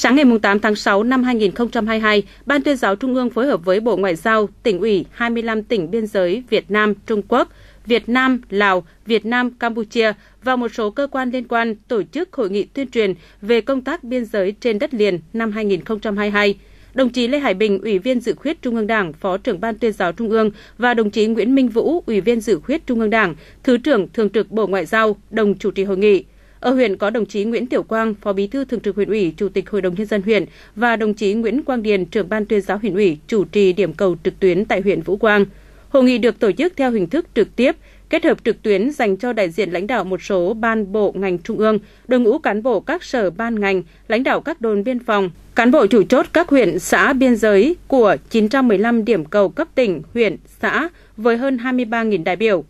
Sáng ngày 8 tháng 6 năm 2022, Ban tuyên giáo Trung ương phối hợp với Bộ Ngoại giao, tỉnh ủy 25 tỉnh biên giới Việt Nam, Trung Quốc, Việt Nam, Lào, Việt Nam, Campuchia và một số cơ quan liên quan tổ chức hội nghị tuyên truyền về công tác biên giới trên đất liền năm 2022. Đồng chí Lê Hải Bình, Ủy viên Dự khuyết Trung ương Đảng, Phó trưởng Ban tuyên giáo Trung ương và đồng chí Nguyễn Minh Vũ, Ủy viên Dự khuyết Trung ương Đảng, Thứ trưởng Thường trực Bộ Ngoại giao, đồng chủ trì hội nghị. Ở huyện có đồng chí Nguyễn Tiểu Quang, Phó Bí thư Thường trực huyện ủy, Chủ tịch Hội đồng nhân dân huyện và đồng chí Nguyễn Quang Điền, trưởng ban tuyên giáo huyện ủy, chủ trì điểm cầu trực tuyến tại huyện Vũ Quang. Hội nghị được tổ chức theo hình thức trực tiếp, kết hợp trực tuyến dành cho đại diện lãnh đạo một số ban bộ ngành trung ương, đội ngũ cán bộ các sở ban ngành, lãnh đạo các đồn biên phòng, cán bộ chủ chốt các huyện, xã biên giới của 915 điểm cầu cấp tỉnh, huyện, xã với hơn 23.000 đại biểu.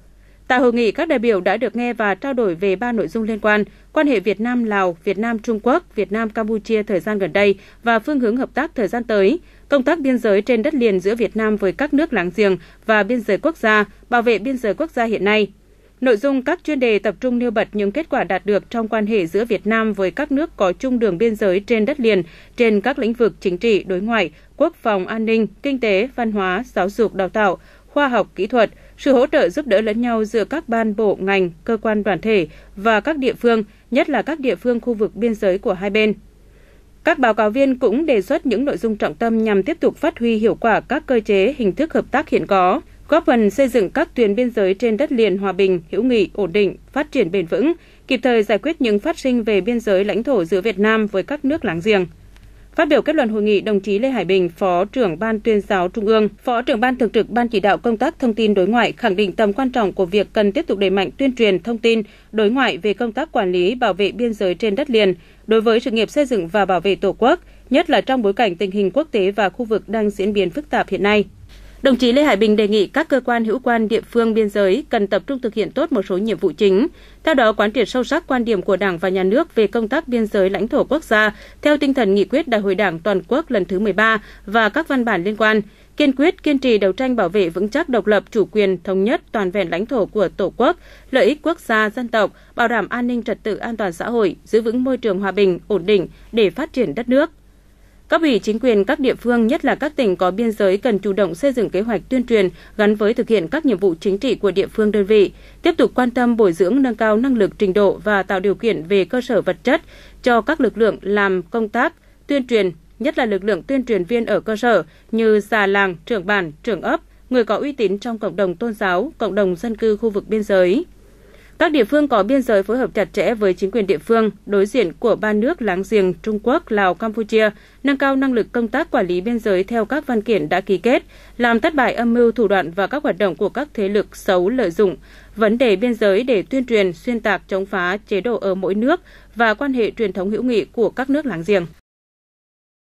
Tại hội nghị, các đại biểu đã được nghe và trao đổi về ba nội dung liên quan, quan hệ Việt Nam-Lào, Việt Nam-Trung Quốc, Việt Nam-Campuchia thời gian gần đây và phương hướng hợp tác thời gian tới, công tác biên giới trên đất liền giữa Việt Nam với các nước láng giềng và biên giới quốc gia, bảo vệ biên giới quốc gia hiện nay. Nội dung các chuyên đề tập trung nêu bật những kết quả đạt được trong quan hệ giữa Việt Nam với các nước có chung đường biên giới trên đất liền, trên các lĩnh vực chính trị, đối ngoại, quốc phòng, an ninh, kinh tế, văn hóa, giáo dục, đào tạo, khoa học, kỹ thuật – sự hỗ trợ giúp đỡ lẫn nhau giữa các ban bộ, ngành, cơ quan đoàn thể và các địa phương, nhất là các địa phương khu vực biên giới của hai bên. Các báo cáo viên cũng đề xuất những nội dung trọng tâm nhằm tiếp tục phát huy hiệu quả các cơ chế, hình thức hợp tác hiện có, góp phần xây dựng các tuyến biên giới trên đất liền hòa bình, hữu nghị, ổn định, phát triển bền vững, kịp thời giải quyết những phát sinh về biên giới lãnh thổ giữa Việt Nam với các nước láng giềng. Phát biểu kết luận hội nghị, đồng chí Lê Hải Bình, Phó trưởng Ban tuyên giáo Trung ương, Phó trưởng Ban thường trực Ban chỉ đạo công tác thông tin đối ngoại khẳng định tầm quan trọng của việc cần tiếp tục đẩy mạnh tuyên truyền thông tin đối ngoại về công tác quản lý bảo vệ biên giới trên đất liền đối với sự nghiệp xây dựng và bảo vệ Tổ quốc, nhất là trong bối cảnh tình hình quốc tế và khu vực đang diễn biến phức tạp hiện nay. Đồng chí Lê Hải Bình đề nghị các cơ quan hữu quan địa phương biên giới cần tập trung thực hiện tốt một số nhiệm vụ chính, theo đó quán triệt sâu sắc quan điểm của Đảng và Nhà nước về công tác biên giới lãnh thổ quốc gia theo tinh thần nghị quyết Đại hội Đảng toàn quốc lần thứ 13 và các văn bản liên quan, kiên quyết kiên trì đấu tranh bảo vệ vững chắc độc lập, chủ quyền, thống nhất, toàn vẹn lãnh thổ của Tổ quốc, lợi ích quốc gia, dân tộc, bảo đảm an ninh trật tự an toàn xã hội, giữ vững môi trường hòa bình, ổn định để phát triển đất nước. Các ủy chính quyền các địa phương, nhất là các tỉnh có biên giới cần chủ động xây dựng kế hoạch tuyên truyền gắn với thực hiện các nhiệm vụ chính trị của địa phương đơn vị, tiếp tục quan tâm bồi dưỡng nâng cao năng lực trình độ và tạo điều kiện về cơ sở vật chất cho các lực lượng làm công tác tuyên truyền, nhất là lực lượng tuyên truyền viên ở cơ sở như già làng, trưởng bản, trưởng ấp, người có uy tín trong cộng đồng tôn giáo, cộng đồng dân cư khu vực biên giới. Các địa phương có biên giới phối hợp chặt chẽ với chính quyền địa phương, đối diện của ba nước láng giềng Trung Quốc, Lào, Campuchia, nâng cao năng lực công tác quản lý biên giới theo các văn kiện đã ký kết, làm thất bại âm mưu thủ đoạn và các hoạt động của các thế lực xấu lợi dụng vấn đề biên giới để tuyên truyền, xuyên tạc chống phá chế độ ở mỗi nước và quan hệ truyền thống hữu nghị của các nước láng giềng.